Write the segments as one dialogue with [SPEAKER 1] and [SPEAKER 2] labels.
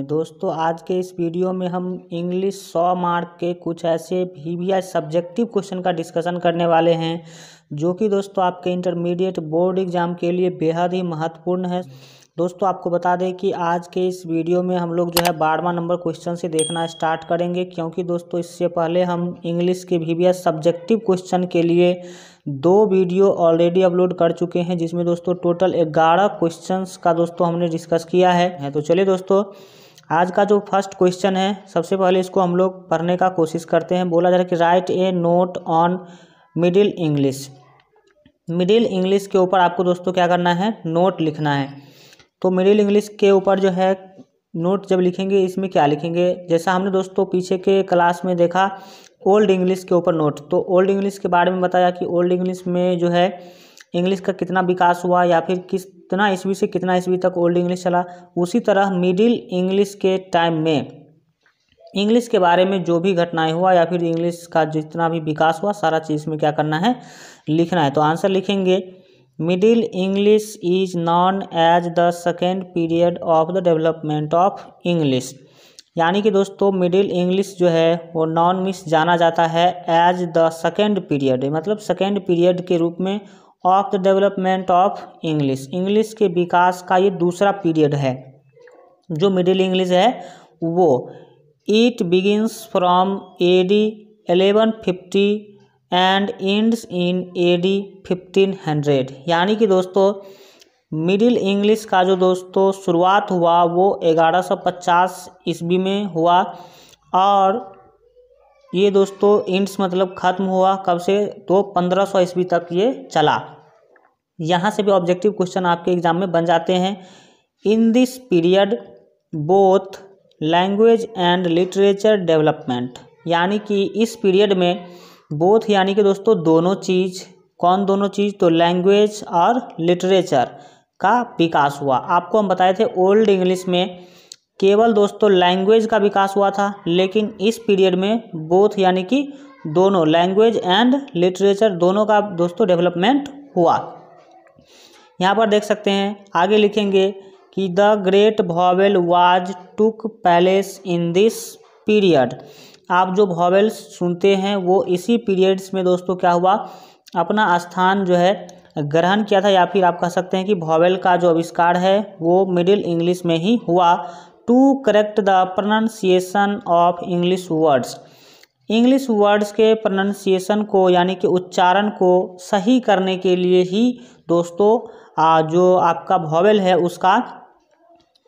[SPEAKER 1] में दोस्तों आज के इस वीडियो में हम इंग्लिश सौ मार्क के कुछ ऐसे भी वी आई सब्जेक्टिव क्वेश्चन का डिस्कशन करने वाले हैं जो कि दोस्तों आपके इंटरमीडिएट बोर्ड एग्ज़ाम के लिए बेहद ही महत्वपूर्ण है दोस्तों आपको बता दें कि आज के इस वीडियो में हम लोग जो है बारहवा नंबर क्वेश्चन से देखना स्टार्ट करेंगे क्योंकि दोस्तों इससे पहले हम इंग्लिश के भी वी सब्जेक्टिव क्वेश्चन के लिए दो वीडियो ऑलरेडी अपलोड कर चुके हैं जिसमें दोस्तों टोटल ग्यारह क्वेश्चंस का दोस्तों हमने डिस्कस किया है तो चलिए दोस्तों आज का जो फर्स्ट क्वेश्चन है सबसे पहले इसको हम लोग पढ़ने का कोशिश करते हैं बोला जा रहा है कि write a note on middle English middle English के ऊपर आपको दोस्तों क्या करना है नोट लिखना है तो मिडिल इंग्लिश के ऊपर जो है नोट जब लिखेंगे इसमें क्या लिखेंगे जैसा हमने दोस्तों पीछे के क्लास में देखा ओल्ड इंग्लिश के ऊपर नोट तो ओल्ड इंग्लिश के बारे में बताया कि ओल्ड इंग्लिश में जो है इंग्लिश का कितना विकास हुआ या फिर किस कितना ईस्वी से कितना ईस्वी तक ओल्ड इंग्लिश चला उसी तरह मिडिल इंग्लिश के टाइम में इंग्लिश के बारे में जो भी घटनाएं हुआ या फिर इंग्लिश का जितना भी विकास हुआ सारा चीज़ में क्या करना है लिखना है तो आंसर लिखेंगे middle English is known as the second period of the development of English यानी कि दोस्तों मिडिल इंग्लिश जो है वो नॉन मिस जाना जाता है एज द सेकेंड पीरियड मतलब सेकेंड पीरियड के रूप में of the development of English English के विकास का ये दूसरा पीरियड है जो मिडिल इंग्लिश है वो it begins from A D eleven fifty and ends in A D fifteen hundred यानी कि दोस्तों मिडिल इंग्लिश का जो दोस्तों शुरुआत हुआ वो ग्यारह सौ पचास ईस्वी में हुआ और ये दोस्तों इंड्स मतलब ख़त्म हुआ कब से तो पंद्रह सौ ईस्वी तक ये चला यहाँ से भी ऑब्जेक्टिव क्वेश्चन आपके एग्जाम में बन जाते हैं in this period both language and literature development यानी कि इस पीरियड में बोथ यानी कि दोस्तों दोनों चीज़ कौन दोनों चीज़ तो लैंग्वेज और लिटरेचर का विकास हुआ आपको हम बताए थे ओल्ड इंग्लिश में केवल दोस्तों लैंग्वेज का विकास हुआ था लेकिन इस पीरियड में बोथ यानी कि दोनों लैंग्वेज एंड लिटरेचर दोनों का दोस्तों डेवलपमेंट हुआ यहाँ पर देख सकते हैं आगे लिखेंगे कि the great vowel was took place in this period आप जो भॉवेल्स सुनते हैं वो इसी पीरियड्स में दोस्तों क्या हुआ अपना स्थान जो है ग्रहण किया था या फिर आप कह सकते हैं कि भॉवेल का जो आविष्कार है वो मिडिल इंग्लिश में ही हुआ to correct the pronunciation of English words English words के प्रोनाउंसिएशन को यानी कि उच्चारण को सही करने के लिए ही दोस्तों जो आपका भॉवेल है उसका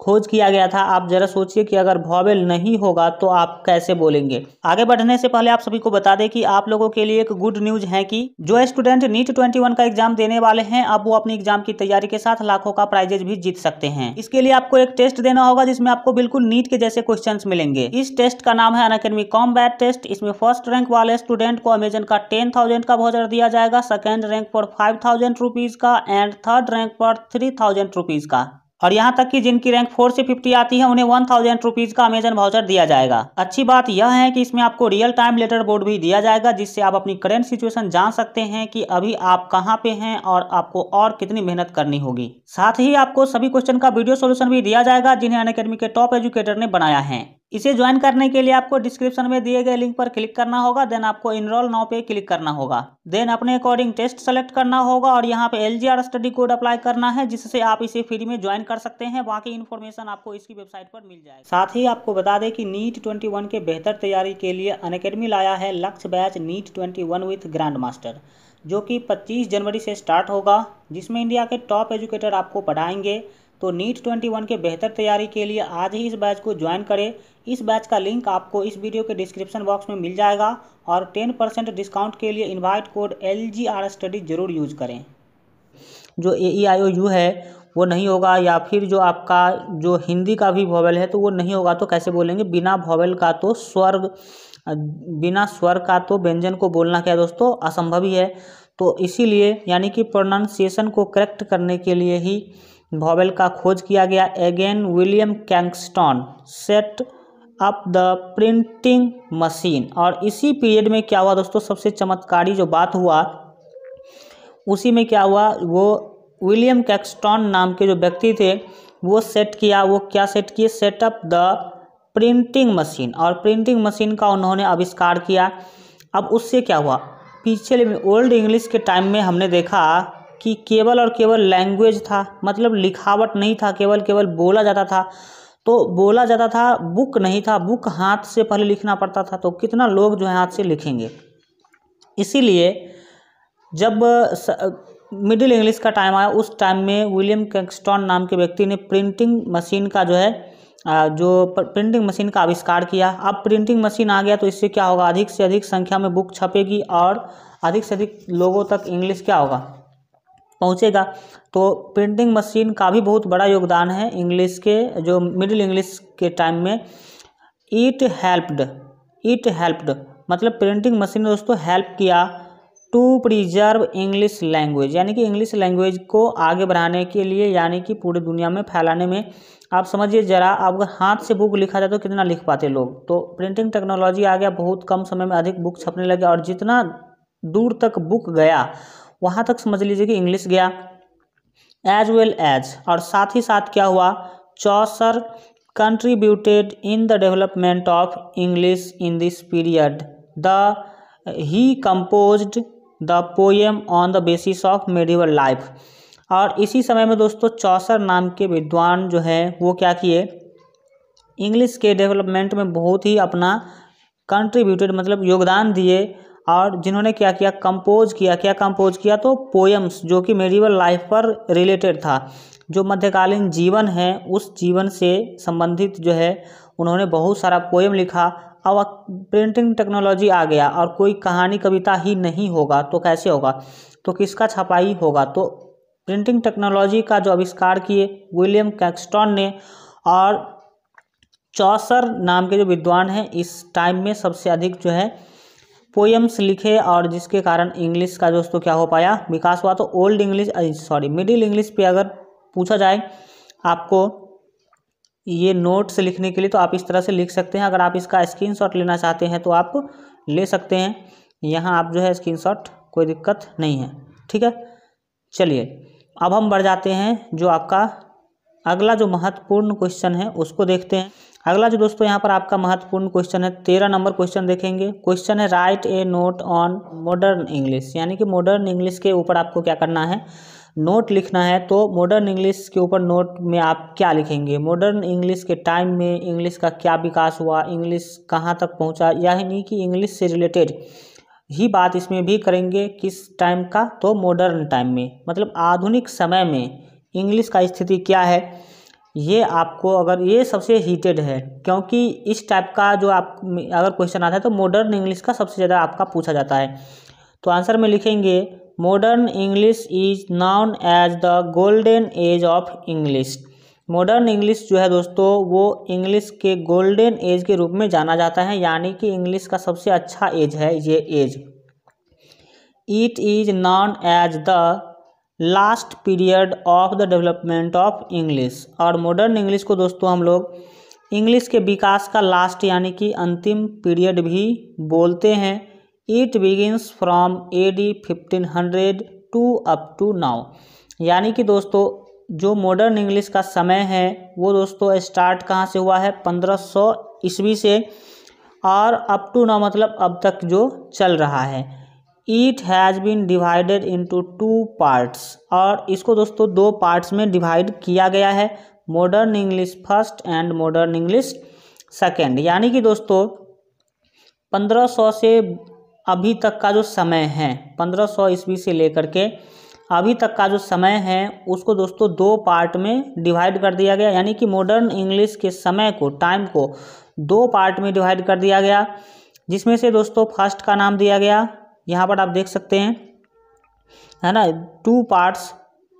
[SPEAKER 1] खोज किया गया था आप जरा सोचिए कि अगर भॉवेल नहीं होगा तो आप कैसे बोलेंगे आगे बढ़ने से पहले आप सभी को बता दें कि आप लोगों के लिए एक गुड न्यूज है कि जो स्टूडेंट नीट 21 का एग्जाम देने वाले हैं अब वो अपनी एग्जाम की तैयारी के साथ लाखों का प्राइजेज भी जीत सकते हैं इसके लिए आपको एक टेस्ट देना होगा जिसमें आपको बिल्कुल नीट के जैसे क्वेश्चन मिलेंगे इस टेस्ट का नाम है अनकेडमी कॉम्बैट टेस्ट इसमें फर्स्ट रैंक वाले स्टूडेंट को अमेजन का टेन थाउजेंड का भोजन दिया जाएगा सेकेंड रैंक पर फाइव थाउजेंड रुपीज का एंड थर्ड रैंक पर थ्री थाउजेंड रुपीज का और यहाँ तक कि जिनकी रैंक फोर से फिफ्टी आती है उन्हें वन थाउजेंड रुपीज़ का अमेजन वाउचर दिया जाएगा अच्छी बात यह है कि इसमें आपको रियल टाइम लेटर बोर्ड भी दिया जाएगा जिससे आप अपनी करेंट सिचुएशन जान सकते हैं कि अभी आप कहाँ पे हैं और आपको और कितनी मेहनत करनी होगी साथ ही आपको सभी क्वेश्चन का वीडियो सोल्यूशन भी दिया जाएगा जिन्हें अन के टॉप एजुकेटर ने बनाया है इसे ज्वाइन करने के लिए आपको डिस्क्रिप्शन में दिए गए लिंक पर क्लिक करना होगा देन आपको इनरोल नाउ पे क्लिक करना होगा देन अपने अकॉर्डिंग टेस्ट सेलेक्ट करना होगा और यहाँ पे एल स्टडी कोड अप्लाई करना है जिससे आप इसे फ्री में ज्वाइन कर सकते हैं बाकी इन्फॉर्मेशन आपको इसकी वेबसाइट पर मिल जाए साथ ही आपको बता दें कि नीट ट्वेंटी के बेहतर तैयारी के लिए अन लाया है Lakshya batch NEET twenty with grand master जो कि 25 जनवरी से स्टार्ट होगा जिसमें इंडिया के टॉप एजुकेटर आपको पढ़ाएंगे तो नीट 21 के बेहतर तैयारी के लिए आज ही इस बैच को ज्वाइन करें इस बैच का लिंक आपको इस वीडियो के डिस्क्रिप्शन बॉक्स में मिल जाएगा और 10 परसेंट डिस्काउंट के लिए invite code L G R study जरूर यूज करें जो ए ई आई ओ यू है वो नहीं होगा या फिर जो आपका जो हिंदी का भी भॉवेल है तो वो नहीं होगा तो कैसे बोलेंगे बिना भॉवेल का तो स्वर्ग बिना स्वर का तो व्यंजन को बोलना क्या दोस्तों असंभव ही है तो इसीलिए यानी कि प्रोनाउंसिएशन को करेक्ट करने के लिए ही भॉवेल का खोज किया गया again William Caxton set up the printing machine और इसी पीरियड में क्या हुआ दोस्तों सबसे चमत्कारी जो बात हुआ उसी में क्या हुआ वो विलियम कैक्सटॉन नाम के जो व्यक्ति थे वो सेट किया वो क्या सेट किए सेटअप द प्रिंटिंग मशीन और प्रिंटिंग मशीन का उन्होंने आविष्कार किया अब उससे क्या हुआ पिछले ओल्ड इंग्लिश के टाइम में हमने देखा कि केवल और केवल लैंग्वेज था मतलब लिखावट नहीं था केवल केवल बोला जाता था तो बोला जाता था बुक नहीं था बुक हाथ से पहले लिखना पड़ता था तो कितना लोग जो है हाथ से लिखेंगे इसीलिए जब मिडिल इंग्लिश का टाइम आया उस टाइम में विलियम कैंगस्टॉन नाम के व्यक्ति ने प्रिंटिंग मशीन का जो है जो प्रिंटिंग मशीन का आविष्कार किया अब प्रिंटिंग मशीन आ गया तो इससे क्या होगा अधिक से अधिक संख्या में बुक छपेगी और अधिक से अधिक लोगों तक इंग्लिश क्या होगा पहुँचेगा तो प्रिंटिंग मशीन का भी बहुत बड़ा योगदान है इंग्लिश के जो मिडिल इंग्लिश के टाइम में इट हेल्प्ड इट हेल्प्ड मतलब प्रिंटिंग मशीन ने दोस्तों हेल्प किया टू प्रिजर्व इंग्लिश लैंग्वेज यानी कि इंग्लिश लैंग्वेज को आगे बढ़ाने के लिए यानी कि पूरी दुनिया में फैलाने में आप समझिए जरा आप अगर हाथ से बुक लिखा जाए तो कितना लिख पाते लोग तो प्रिंटिंग टेक्नोलॉजी आ गया बहुत कम समय में अधिक बुक छपने लगे और जितना दूर तक बुक गया वहाँ तक समझ लीजिए कि इंग्लिश गया एज वेल एज और साथ ही साथ क्या हुआ Chaucer contributed in the development of English in this period the he composed the poem on the basis of medieval life और इसी समय में दोस्तों चौसर नाम के विद्वान जो है वो क्या किए इंग्लिश के डेवलपमेंट में बहुत ही अपना कंट्रीब्यूटेड मतलब योगदान दिए और जिन्होंने क्या किया कंपोज किया क्या कंपोज किया तो पोएम्स जो कि मेडिवल लाइफ पर रिलेटेड था जो मध्यकालीन जीवन है उस जीवन से संबंधित जो है उन्होंने बहुत सारा पोएम लिखा अब प्रिंटिंग टेक्नोलॉजी आ गया और कोई कहानी कविता ही नहीं होगा तो कैसे होगा तो किसका छपाई होगा तो प्रिंटिंग टेक्नोलॉजी का जो आविष्कार किए विलियम कैक्सटॉन ने और चौसर नाम के जो विद्वान हैं इस टाइम में सबसे अधिक जो है पोएम्स लिखे और जिसके कारण इंग्लिश का दोस्तों क्या हो पाया विकास हुआ तो old English sorry middle English पे अगर पूछा जाए आपको ये नोट्स लिखने के लिए तो आप इस तरह से लिख सकते हैं अगर आप इसका स्क्रीन लेना चाहते हैं तो आप ले सकते हैं यहाँ आप जो है स्क्रीन कोई दिक्कत नहीं है ठीक है चलिए अब हम बढ़ जाते हैं जो आपका अगला जो महत्वपूर्ण क्वेश्चन है उसको देखते हैं अगला जो दोस्तों यहाँ पर आपका महत्वपूर्ण क्वेश्चन है तेरह नंबर क्वेश्चन देखेंगे क्वेश्चन है write a note on modern English यानी कि मॉडर्न इंग्लिश के ऊपर आपको क्या करना है नोट लिखना है तो मॉडर्न इंग्लिश के ऊपर नोट में आप क्या लिखेंगे मॉडर्न इंग्लिश के टाइम में इंग्लिश का क्या विकास हुआ इंग्लिश कहाँ तक पहुँचा यानी कि इंग्लिश से रिलेटेड ही बात इसमें भी करेंगे किस टाइम का तो मॉडर्न टाइम में मतलब आधुनिक समय में इंग्लिश का स्थिति क्या है ये आपको अगर ये सबसे हीटेड है क्योंकि इस टाइप का जो आप अगर क्वेश्चन आता है तो मॉडर्न इंग्लिश का सबसे ज़्यादा आपका पूछा जाता है तो आंसर में लिखेंगे modern English is known as the golden age of English modern English जो है दोस्तों वो इंग्लिश के गोल्डन एज के रूप में जाना जाता है यानी कि इंग्लिश का सबसे अच्छा एज है ये age it is known as the last period of the development of English और मॉडर्न इंग्लिश को दोस्तों हम लोग इंग्लिश के विकास का लास्ट यानी कि अंतिम पीरियड भी बोलते हैं it begins from A D fifteen hundred to up to now यानी कि दोस्तों जो मॉडर्न इंग्लिश का समय है वो दोस्तों स्टार्ट कहाँ से हुआ है पंद्रह सौ ईस्वी से और अप टू नाउ मतलब अब तक जो चल रहा है it has been divided into two parts और इसको दोस्तों दो पार्ट्स में डिवाइड किया गया है modern English first and modern English second यानी कि दोस्तों 1500 से अभी तक का जो समय है 1500 सौ ईस्वी से लेकर के अभी तक का जो समय है उसको दोस्तों दो पार्ट में डिवाइड कर दिया गया यानी कि मॉडर्न इंग्लिश के समय को टाइम को दो पार्ट में डिवाइड कर दिया गया जिसमें से दोस्तों फर्स्ट का नाम दिया गया यहाँ पर आप देख सकते हैं है ना टू पार्ट्स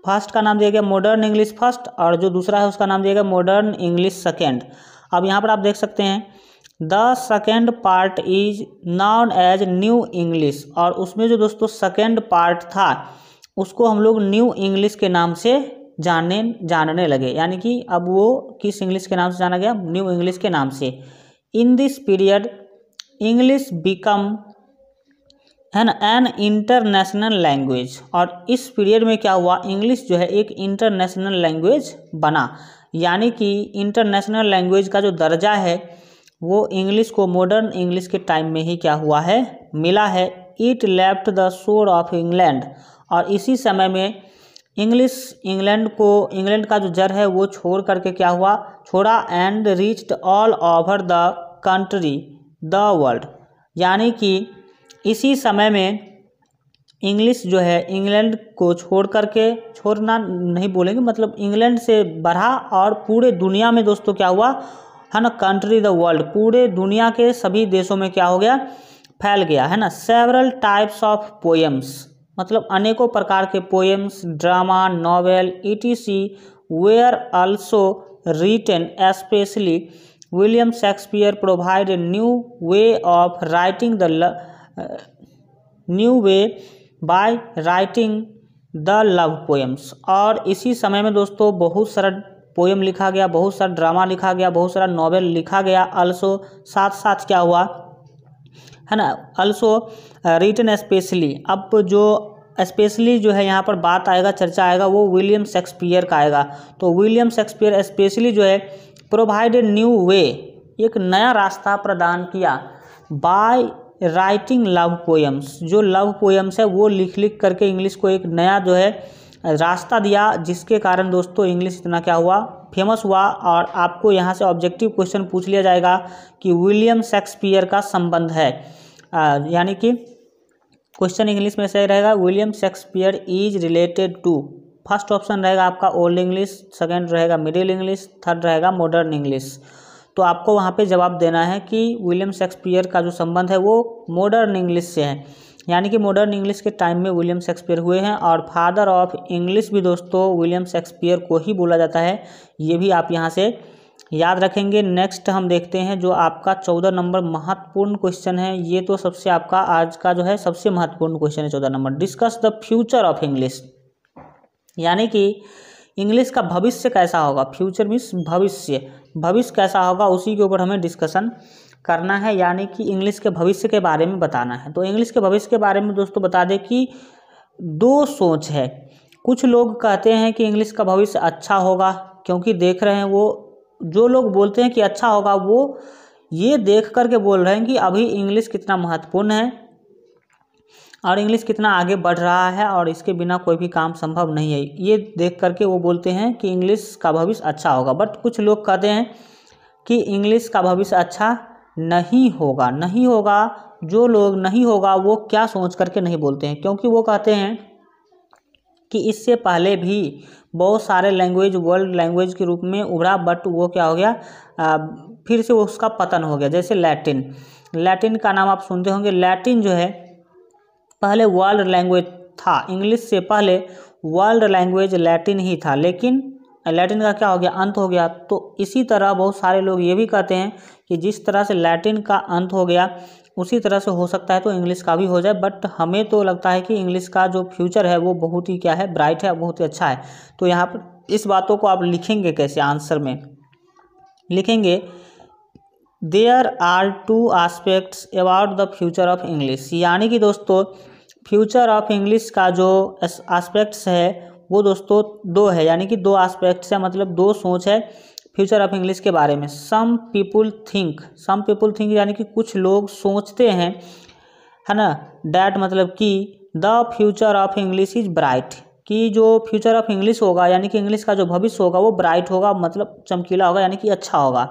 [SPEAKER 1] फर्स्ट का नाम दिया गया मॉडर्न इंग्लिश फर्स्ट और जो दूसरा है उसका नाम दिया गया मॉडर्न इंग्लिश सेकेंड अब यहाँ पर आप देख सकते हैं the second part is known as new English और उसमें जो दोस्तों सेकेंड पार्ट था उसको हम लोग न्यू इंग्लिश के नाम से जानने जानने लगे यानी कि अब वो किस इंग्लिश के नाम से जाना गया न्यू इंग्लिश के नाम से in this period English become an an international language और इस पीरियड में क्या हुआ इंग्लिश जो है एक इंटरनेशनल लैंग्वेज बना यानी कि इंटरनेशनल लैंग्वेज का जो दर्जा है वो इंग्लिश को मॉडर्न इंग्लिश के टाइम में ही क्या हुआ है मिला है it left the shore of England और इसी समय में इंग्लिश इंग्लैंड को इंग्लैंड का जो जर है वो छोड़ करके क्या हुआ छोड़ा and reached all over the country the world यानी कि इसी समय में इंग्लिश जो है इंग्लैंड को छोड़ करके छोड़ना नहीं बोलेंगे मतलब इंग्लैंड से बढ़ा और पूरे दुनिया में दोस्तों क्या हुआ है ना कंट्री द वर्ल्ड पूरे दुनिया के सभी देशों में क्या हो गया फैल गया है ना सेवरल टाइप्स ऑफ पोएम्स मतलब अनेकों प्रकार के poems drama novel etc were also written specially William Shakespeare provide a new way of writing the new way by writing the love poems और इसी समय में दोस्तों बहुत सारा पोएम लिखा गया बहुत सारा ड्रामा लिखा गया बहुत सारा नॉवेल लिखा गया अल्सो साथ साथ क्या हुआ है ना अल्सो रिटन स्पेशली अब जो स्पेशली जो है यहाँ पर बात आएगा चर्चा आएगा वो विलियम शेक्सपियर का आएगा तो विलियम शेक्सपियर स्पेशली जो है प्रोवाइड न्यू वे एक नया रास्ता प्रदान किया बाय राइटिंग लव पोएम्स जो लव पोएम्स है वो लिख लिख करके इंग्लिश को एक नया जो है रास्ता दिया जिसके कारण दोस्तों इंग्लिश इतना क्या हुआ फेमस हुआ और आपको यहाँ से ऑब्जेक्टिव क्वेश्चन पूछ लिया जाएगा कि विलियम शेक्सपियर का संबंध है यानी कि क्वेश्चन इंग्लिश में सही रहेगा William Shakespeare is related to first option रहेगा आपका ओल्ड इंग्लिश सेकेंड रहेगा मिडिल इंग्लिश थर्ड रहेगा मॉडर्न इंग्लिश तो आपको वहाँ पे जवाब देना है कि विलियम शेक्सपियर का जो संबंध है वो मॉडर्न इंग्लिश से है यानी कि मॉडर्न इंग्लिश के टाइम में विलियम शेक्सपियर हुए हैं और फादर ऑफ इंग्लिश भी दोस्तों विलियम शेक्सपियर को ही बोला जाता है ये भी आप यहाँ से याद रखेंगे नेक्स्ट हम देखते हैं जो आपका चौदह नंबर महत्वपूर्ण क्वेश्चन है ये तो सबसे आपका आज का जो है सबसे महत्वपूर्ण क्वेश्चन है चौदह नंबर discuss the future of English यानी कि इंग्लिश का भविष्य कैसा होगा फ्यूचर मीन्स भविष्य भविष्य कैसा होगा उसी के ऊपर हमें डिस्कशन करना है यानी कि इंग्लिश के भविष्य के बारे में बताना है तो इंग्लिश के भविष्य के बारे में दोस्तों बता दें कि दो सोच है कुछ लोग कहते हैं कि इंग्लिश का भविष्य अच्छा होगा क्योंकि देख रहे हैं वो जो लोग बोलते हैं कि अच्छा होगा वो ये देख करके बोल रहे हैं कि अभी इंग्लिश कितना महत्वपूर्ण है और इंग्लिश कितना आगे बढ़ रहा है और इसके बिना कोई भी काम संभव नहीं है ये देख करके वो बोलते हैं कि इंग्लिश का भविष्य अच्छा होगा बट कुछ लोग कहते हैं कि इंग्लिश का भविष्य अच्छा नहीं होगा नहीं होगा जो लोग नहीं होगा वो क्या सोच करके नहीं बोलते हैं क्योंकि वो कहते हैं कि इससे पहले भी बहुत सारे लैंग्वेज वर्ल्ड लैंग्वेज के रूप में उभरा बट वो क्या हो गया आ, फिर से उसका पतन हो गया जैसे लैटिन लैटिन का नाम आप सुनते होंगे लैटिन जो है पहले वर्ल्ड लैंग्वेज था इंग्लिश से पहले वर्ल्ड लैंग्वेज लैटिन ही था लेकिन लैटिन का क्या हो गया अंत हो गया तो इसी तरह बहुत सारे लोग ये भी कहते हैं कि जिस तरह से लैटिन का अंत हो गया उसी तरह से हो सकता है तो इंग्लिश का भी हो जाए बट हमें तो लगता है कि इंग्लिश का जो फ्यूचर है वो बहुत ही क्या है ब्राइट है बहुत ही अच्छा है तो यहाँ पर इस बातों को आप लिखेंगे कैसे आंसर में लिखेंगे there are two aspects about the future of English यानी कि दोस्तों फ्यूचर ऑफ इंग्लिश का जो आस्पेक्ट्स है वो दोस्तों दो है यानी कि दो आस्पेक्ट्स है मतलब दो सोच है फ्यूचर ऑफ इंग्लिश के बारे में some people think some people think यानी कि कुछ लोग सोचते हैं है ना डैट मतलब कि the future of English is bright कि जो फ्यूचर ऑफ इंग्लिश होगा यानी कि इंग्लिश का जो भविष्य होगा वो ब्राइट होगा मतलब चमकीला होगा यानी कि अच्छा होगा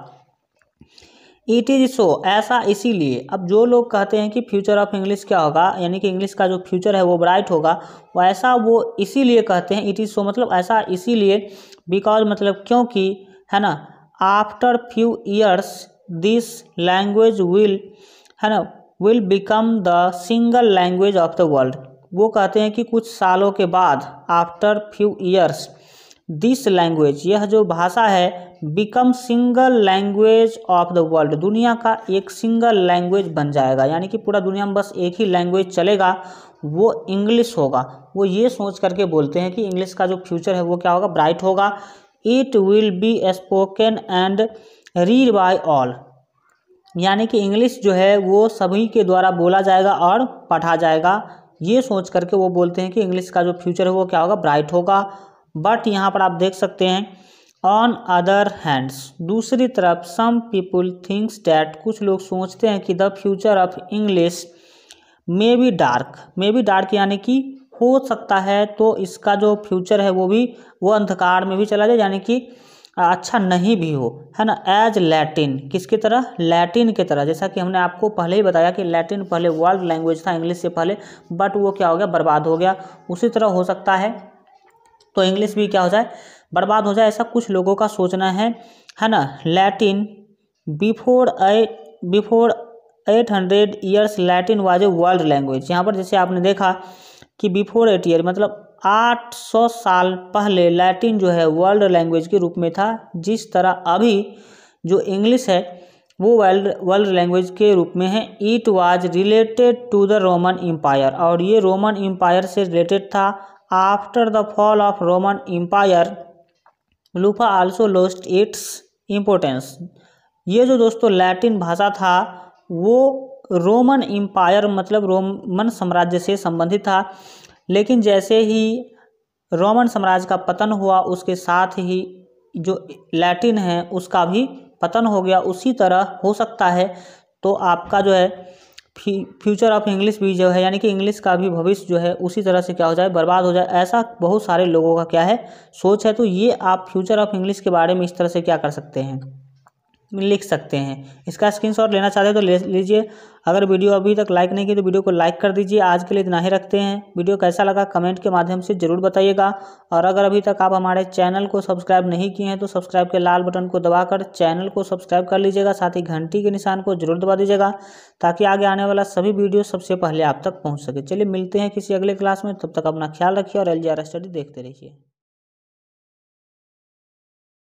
[SPEAKER 1] इट e इज़ सो ऐसा इसीलिए अब जो लोग कहते हैं कि फ्यूचर ऑफ इंग्लिश क्या होगा यानी कि इंग्लिश का जो फ्यूचर है वो ब्राइट होगा वो ऐसा वो इसीलिए कहते हैं इट e इज़ सो मतलब ऐसा इसीलिए बिकॉज मतलब क्योंकि है ना after few years this language will है ना will become the single language of the world वो कहते हैं कि कुछ सालों के बाद after few years this language यह जो भाषा है become single language of the world दुनिया का एक सिंगल लैंग्वेज बन जाएगा यानी कि पूरा दुनिया में बस एक ही लैंग्वेज चलेगा वो इंग्लिश होगा वो ये सोच करके बोलते हैं कि इंग्लिश का जो फ्यूचर है वो क्या होगा ब्राइट होगा it will be spoken and read by all यानी कि इंग्लिश जो है वो सभी के द्वारा बोला जाएगा और पढ़ा जाएगा ये सोच करके वो बोलते हैं कि इंग्लिश का जो फ्यूचर है वो क्या होगा ब्राइट होगा बट यहाँ पर आप देख सकते हैं ऑन अदर हैंड्स दूसरी तरफ सम पीपुल थिंक्स डैट कुछ लोग सोचते हैं कि the future of English may be dark may be dark यानी कि हो सकता है तो इसका जो फ्यूचर है वो भी वो अंधकार में भी चला जाए यानी कि अच्छा नहीं भी हो है ना एज लैटिन किसकी तरह लैटिन की तरह जैसा कि हमने आपको पहले ही बताया कि लैटिन पहले वर्ल्ड लैंग्वेज था इंग्लिश से पहले बट वो क्या हो गया बर्बाद हो गया उसी तरह हो सकता है तो इंग्लिश भी क्या हो जाए बर्बाद हो जाए ऐसा कुछ लोगों का सोचना है है ना Latin before a before eight hundred years Latin was a world language यहाँ पर जैसे आपने देखा कि बिफोर एट ईयर मतलब 800 साल पहले लैटिन जो है वर्ल्ड लैंग्वेज के रूप में था जिस तरह अभी जो इंग्लिश है वो वर्ल्ड वर्ल्ड लैंग्वेज के रूप में है it was related to the Roman Empire और ये रोमन एम्पायर से रिलेटेड था after the fall of Roman Empire लूफा आल्सो लॉस्ट इट्स इम्पोर्टेंस ये जो दोस्तों लैटिन भाषा था वो रोमन एम्पायर मतलब रोमन साम्राज्य से संबंधित था लेकिन जैसे ही रोमन साम्राज्य का पतन हुआ उसके साथ ही जो लैटिन है उसका भी पतन हो गया उसी तरह हो सकता है तो आपका जो है फ्यूचर ऑफ इंग्लिश भी जो है यानी कि इंग्लिश का भी भविष्य जो है उसी तरह से क्या हो जाए बर्बाद हो जाए ऐसा बहुत सारे लोगों का क्या है सोच है तो ये आप फ्यूचर ऑफ इंग्लिश के बारे में इस तरह से क्या कर सकते हैं लिख सकते हैं इसका स्क्रीनशॉट लेना चाहते हैं तो ले लीजिए अगर वीडियो अभी तक लाइक नहीं की तो वीडियो को लाइक कर दीजिए आज के लिए इतना ही रखते हैं वीडियो कैसा लगा कमेंट के माध्यम से ज़रूर बताइएगा और अगर अभी तक आप हमारे चैनल को सब्सक्राइब नहीं किए हैं तो सब्सक्राइब के लाल बटन को दबाकर चैनल को सब्सक्राइब कर लीजिएगा साथ ही घंटी के निशान को जरूर दबा दीजिएगा ताकि आगे आने वाला सभी वीडियो सबसे पहले आप तक पहुँच सके चलिए मिलते हैं किसी अगले क्लास में तब तक अपना ख्याल रखिए और एल स्टडी देखते रहिए